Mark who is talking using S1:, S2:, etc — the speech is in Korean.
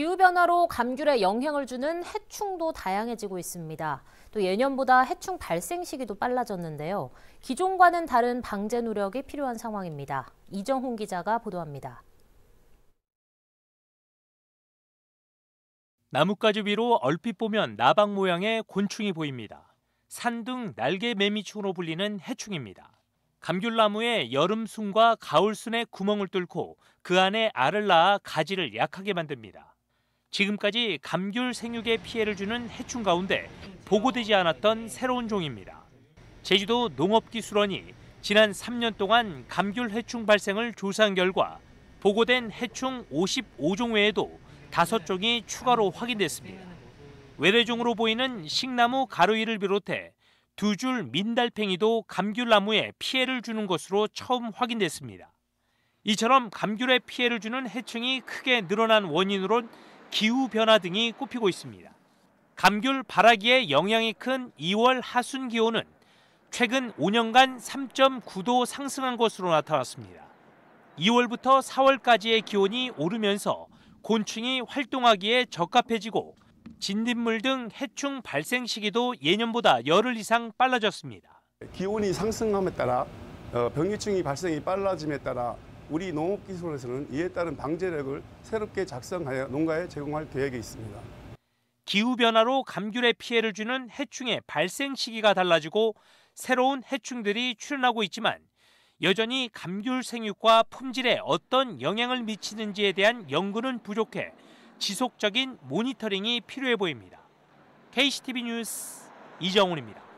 S1: 기후변화로 감귤에 영향을 주는 해충도 다양해지고 있습니다. 또 예년보다 해충 발생 시기도 빨라졌는데요. 기존과는 다른 방제 노력이 필요한 상황입니다. 이정훈 기자가 보도합니다. 나뭇가지 위로 얼핏 보면 나방 모양의 곤충이 보입니다. 산둥 날개 매미충으로 불리는 해충입니다. 감귤나무에 여름순과 가을순의 구멍을 뚫고 그 안에 알을 낳아 가지를 약하게 만듭니다. 지금까지 감귤 생육에 피해를 주는 해충 가운데 보고되지 않았던 새로운 종입니다. 제주도 농업기술원이 지난 3년 동안 감귤 해충 발생을 조사한 결과 보고된 해충 55종 외에도 5종이 추가로 확인됐습니다. 외래종으로 보이는 식나무 가루이를 비롯해 두줄 민달팽이도 감귤나무에 피해를 주는 것으로 처음 확인됐습니다. 이처럼 감귤에 피해를 주는 해충이 크게 늘어난 원인으로는 기후 변화 등이 꼽히고 있습니다. 감귤 발화기에 영향이 큰 2월 하순 기온은 최근 5년간 3.9도 상승한 것으로 나타났습니다. 2월부터 4월까지의 기온이 오르면서 곤충이 활동하기에 적합해지고 진딧물 등 해충 발생 시기도 예년보다 열흘
S2: 이상 빨라졌습니다. 기온이 상승함에 따라 어, 병해충이 발생이 빨라짐에 따라 우리 농업기술에서는 이에 따른 방제력을 새롭게 작성하여 농가에 제공할 계획이 있습니다.
S1: 기후변화로 감귤에 피해를 주는 해충의 발생 시기가 달라지고 새로운 해충들이 출현하고 있지만 여전히 감귤 생육과 품질에 어떤 영향을 미치는지에 대한 연구는 부족해 지속적인 모니터링이 필요해 보입니다. KCTV 뉴스 이정훈입니다.